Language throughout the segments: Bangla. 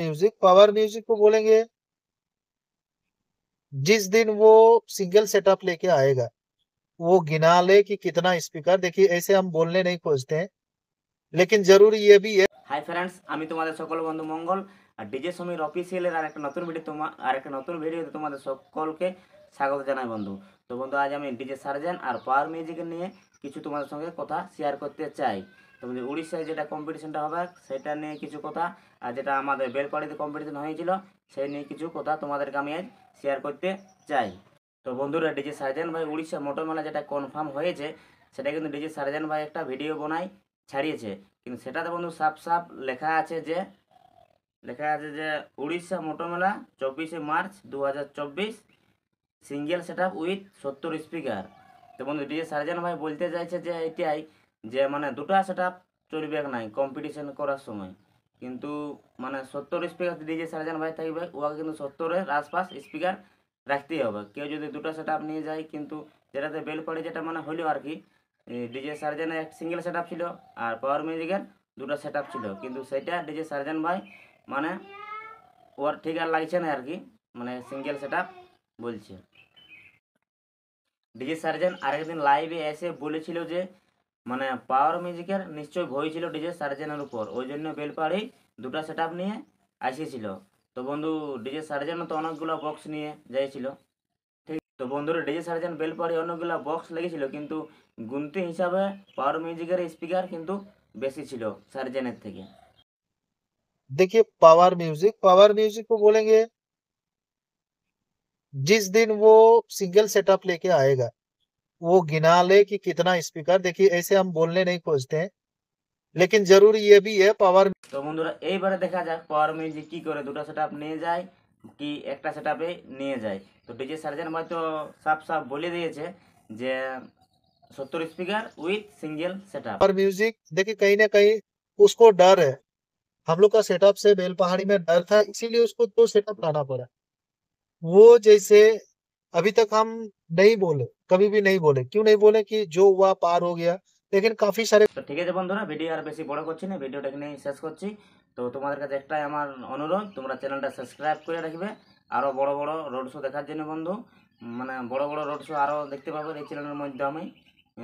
म्यूजिक पावर म्यूजिक को बोलेंगे जिस दिन वो सिंगल सेटअप लेके आएगा वो गिना ले कि कितना स्पीकर देखिए ऐसे हम बोलने नहीं खोजते हैं लेकिन जरूरी ये भी है হাই ফ্রেন্ডস আমি তোমাদের সকল বন্ধু মঙ্গল আর ডিজে সমীর অফিসিয়ালের আর একটা নতুন ভিডিও তোমার আর একটা নতুন ভিডিওতে তোমাদের সকলকে স্বাগত জানাই বন্ধু তো বন্ধু আজ আমি ডিজে সার্জন আর পাওয়ার মিউজিক নিয়ে কিছু তোমাদের সঙ্গে কথা শেয়ার করতে চাই তোমাদের উড়িষ্যায় যেটা কম্পিটিশনটা হবে সেটা নিয়ে কিছু কথা আর যেটা আমাদের বেলপাড়িতে কম্পিটিশন হয়েছিল সেই নিয়ে কিছু কথা তোমাদেরকে আমি আজ শেয়ার করতে চাই তো বন্ধুরা ডিজে সার্জেন ভাই উড়িষ্যা মোটর মেলা যেটা কনফার্ম হয়েছে সেটা কিন্তু ডিজে সার্জেন ভাই একটা ভিডিও বনাই ছাড়িয়েছে কিন্তু সেটাতে বন্ধু সাফ সাফ লেখা আছে যে লেখা আছে যে উড়িষ্যা মোটর মেলা চব্বিশে মার্চ দু সিঙ্গেল সেট উইথ সত্তর স্পিকার তো বন্ধু ডিজে সার্জেন ভাই বলতে চাইছে যে এটাই যে মানে দুটা সেট আপ চলবে নাই কম্পিটিশন করার সময় কিন্তু মানে সত্তর স্পিকার যদি যে সার্জন ভাই থাকবে ওকে কিন্তু সত্তরের আশপাশ স্পিকার রাখতেই হবে কেউ যদি দুটো সেট আপ নিয়ে যায় কিন্তু যেটাতে বেল পড়ে যেটা মানে হলো আর কি ডিজে সার্জেনের এক সিঙ্গেল সেট আপ ছিল আর পাওয়ার মিউজিকের দুটো সেট আপ ছিল কিন্তু সেটা ডিজে সার্জন ভাই মানে ওর ঠিক আর লাগছে না আর কি মানে সিঙ্গেল সেট আপ বলছে ডিজে সার্জন আরেকদিন লাইভে এসে বলেছিল যে মানে পাওয়ার মিউজিকের নিশ্চয়ই ভয় ছিল ডিজে সার্জেনের উপর ওই জন্য বেলপাড়ি দুটো সেট নিয়ে আসিয়েছিল তো বন্ধু ডিজে সার্জেন তো অনেকগুলো বক্স নিয়ে যাইছিল ঠিক তো বন্ধুরা ডিজে সার্জেন বেলপাড়ি অনেকগুলো বক্স লেগেছিল কিন্তু গুনতি হিসাবে পাওয়ার মিউজিকের স্পিকার কিন্তু বেশি ছিল সার্জেনের থেকে देखिए पावर म्यूजिक पावर म्यूजिक को बोलेंगे जिस दिन वो सिंगल सेटअप लेके आएगा वो गिना ले कि कितना स्पीकर देखिए ऐसे हम बोलने नहीं खोजते हैं लेकिन जरूरी ये भी है पावर तो बंधुरा তো বন্ধুরা এইবারে দেখা যাক পাওয়ার মিউজিক কি করে দুটো সেটআপ নিয়ে যায় কি একটা नहीं जाए तो डीजे सर्जन भाई तो साफ साफ बोले दिए দিয়েছে जे सत्तर speaker with single setup power music देखिए कहीं ना कहीं उसको डर है हम लोग का सेटअप से बेल पहाड़ी में डर था इसीलिए उसको दो तो सेटअप लाना पड़ा वो जैसे अभी तक हम नहीं बोले कभी भी नहीं बोले क्यों नहीं बोले कि जो हुआ पार हो गया দেখেন কাফি সারে তো ঠিক আছে বন্ধুরা ভিডিও আর বেশি বড় করছি না ভিডিওটা এখানেই শেষ করছি তো তোমাদের কাছে একটাই আমার অনুরোধ তোমরা চ্যানেলটা সাবস্ক্রাইব করে রাখবে আরও বড় বড় রোড শো দেখার জন্য বন্ধু মানে বড় বড় রোড শো আরও দেখতে পাবে এই চ্যানেলের মধ্যে আমি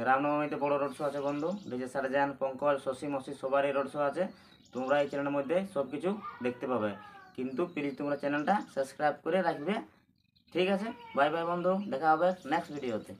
রামনবমীতে বড় রোড শো আছে বন্ধু ডিজে সারজান পঙ্কজ শশী মশি সবারই রোড শো আছে তোমরা এই চ্যানেলের মধ্যে সব কিছু দেখতে পাবে কিন্তু প্লিজ তোমরা চ্যানেলটা সাবস্ক্রাইব করে রাখবে ঠিক আছে বাই বাই বন্ধু দেখা হবে নেক্সট ভিডিওতে